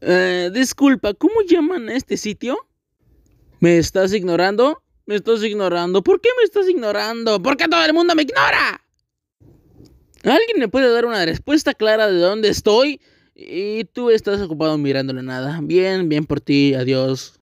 Eh, disculpa, ¿cómo llaman a este sitio? ¿Me estás ignorando? ¿Me estás ignorando? ¿Por qué me estás ignorando? ¿Por qué todo el mundo me ignora? ¿Alguien me puede dar una respuesta clara de dónde estoy? Y tú estás ocupado mirándole nada. Bien, bien por ti. Adiós.